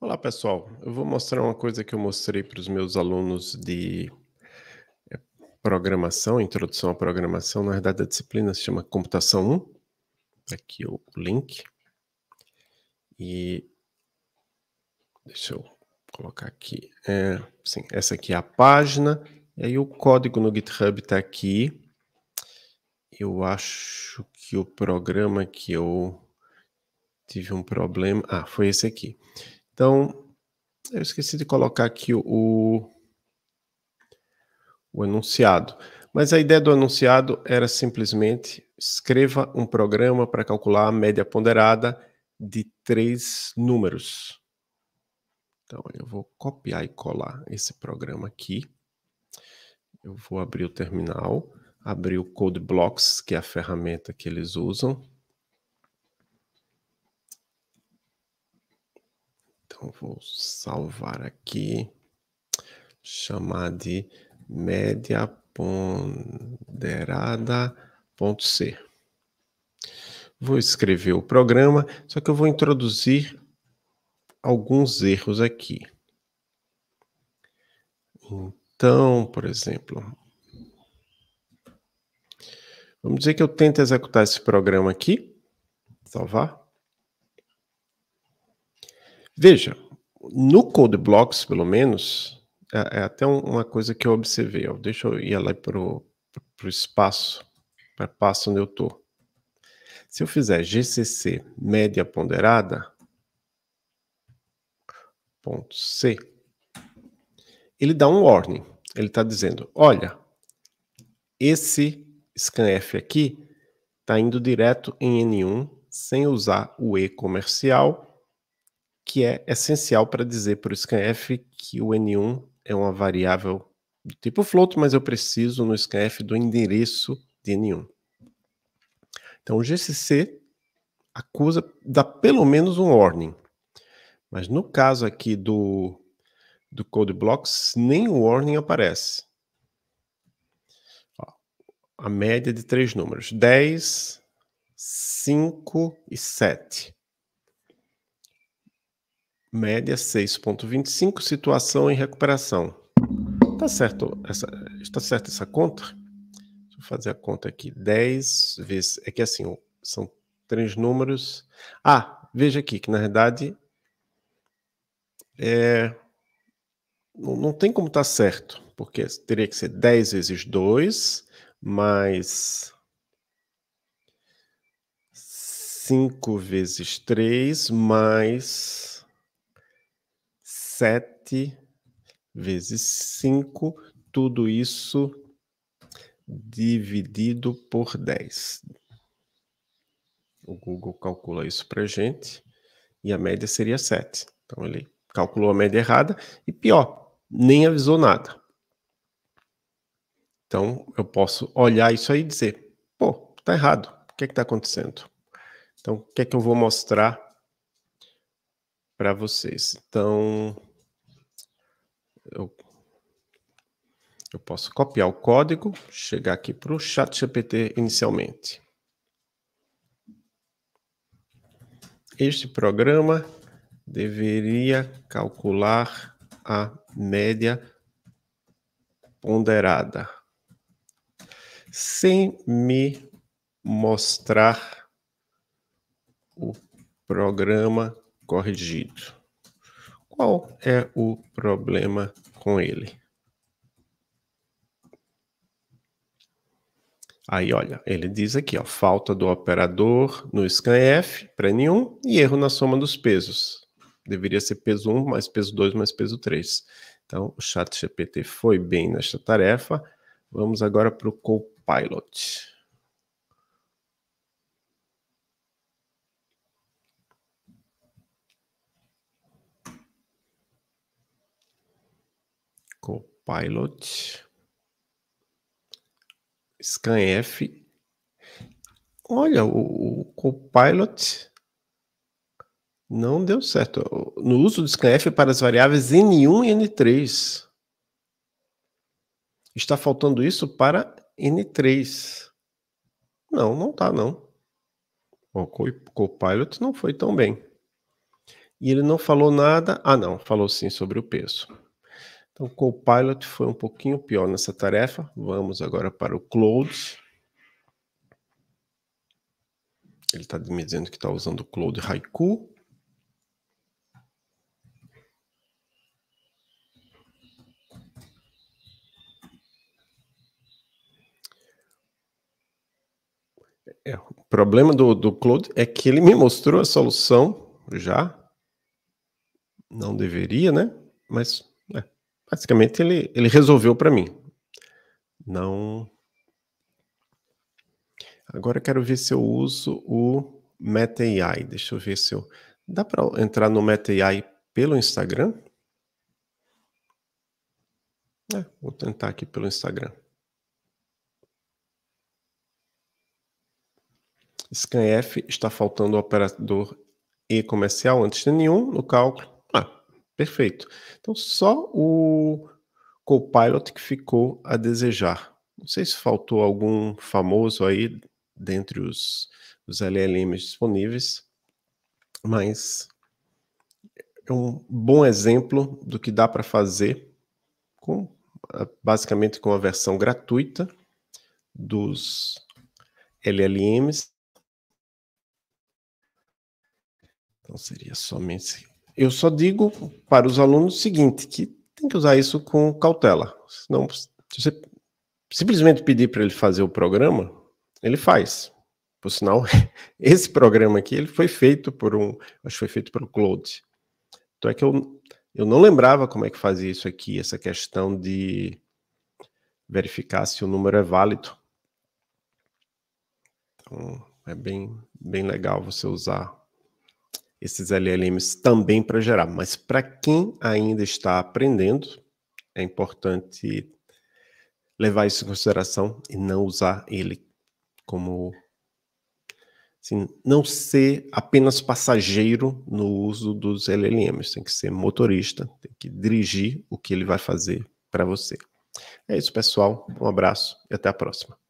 Olá, pessoal. Eu vou mostrar uma coisa que eu mostrei para os meus alunos de é, programação, introdução à programação. Na verdade, a disciplina se chama Computação 1. Tá aqui o link. E deixa eu colocar aqui. É, sim, essa aqui é a página. E aí o código no GitHub está aqui. Eu acho que o programa que eu tive um problema. Ah, foi esse aqui. Então, eu esqueci de colocar aqui o, o enunciado. Mas a ideia do enunciado era simplesmente escreva um programa para calcular a média ponderada de três números. Então, eu vou copiar e colar esse programa aqui. Eu vou abrir o terminal, abrir o Code Blocks, que é a ferramenta que eles usam. Então vou salvar aqui, chamar de média ponderada.c. Vou escrever o programa, só que eu vou introduzir alguns erros aqui. Então, por exemplo, vamos dizer que eu tento executar esse programa aqui, salvar. Veja, no Code Blocks, pelo menos, é, é até um, uma coisa que eu observei. Ó. Deixa eu ir lá para o espaço, para passo onde eu estou. Se eu fizer GCC média ponderada, ponto C, ele dá um warning. Ele está dizendo, olha, esse scanf aqui está indo direto em N1 sem usar o E comercial que é essencial para dizer para o scanf que o n1 é uma variável do tipo float, mas eu preciso no scanf do endereço de n1. Então o GCC acusa, dá pelo menos um warning. Mas no caso aqui do, do code blocks, nem o warning aparece. Ó, a média de três números, 10, 5 e 7. Média 6,25, situação em recuperação. Tá certo essa, está certa essa conta? Deixa eu fazer a conta aqui. 10 vezes. É que assim, são três números. Ah, veja aqui que na verdade. É, não, não tem como estar tá certo, porque teria que ser 10 vezes 2 mais 5 vezes 3 mais 7 vezes 5, tudo isso dividido por 10. O Google calcula isso para gente e a média seria 7. Então ele calculou a média errada e pior, nem avisou nada. Então eu posso olhar isso aí e dizer: pô, tá errado, o que é que tá acontecendo? Então o que é que eu vou mostrar para vocês? Então eu, eu posso copiar o código, chegar aqui para o chat GPT inicialmente. Este programa deveria calcular a média ponderada, sem me mostrar o programa corrigido. Qual é o problema com ele? Aí, olha, ele diz aqui, ó, falta do operador no scanf, para 1 e erro na soma dos pesos. Deveria ser peso 1 mais peso 2 mais peso 3. Então, o chat GPT foi bem nesta tarefa. Vamos agora para o Copilot. Copilot. ScanF. Olha, o, o Copilot não deu certo. No uso do ScanF para as variáveis N1 e N3. Está faltando isso para N3. Não, não tá não. O Copilot não foi tão bem. E ele não falou nada. Ah, não, falou sim sobre o peso. Então, o Copilot foi um pouquinho pior nessa tarefa. Vamos agora para o Clouds. Ele está me dizendo que está usando o Cloud Haiku. É, o problema do, do Cloud é que ele me mostrou a solução já. Não deveria, né? Mas Basicamente, ele, ele resolveu para mim. Não. Agora eu quero ver se eu uso o AI. Deixa eu ver se eu. Dá para entrar no AI pelo Instagram? É, vou tentar aqui pelo Instagram. ScanF está faltando o operador e comercial antes de nenhum no cálculo. Perfeito. Então, só o Copilot que ficou a desejar. Não sei se faltou algum famoso aí dentre os, os LLMs disponíveis, mas é um bom exemplo do que dá para fazer com basicamente com a versão gratuita dos LLMs. Então seria somente eu só digo para os alunos o seguinte, que tem que usar isso com cautela. Senão, se você simplesmente pedir para ele fazer o programa, ele faz. Por sinal, esse programa aqui ele foi feito por um, acho que foi feito pelo Claude. Então é que eu, eu não lembrava como é que fazia isso aqui, essa questão de verificar se o número é válido. Então é bem, bem legal você usar esses LLMs também para gerar. Mas para quem ainda está aprendendo, é importante levar isso em consideração e não usar ele como assim, não ser apenas passageiro no uso dos LLMs, tem que ser motorista, tem que dirigir o que ele vai fazer para você. É isso, pessoal. Um abraço e até a próxima.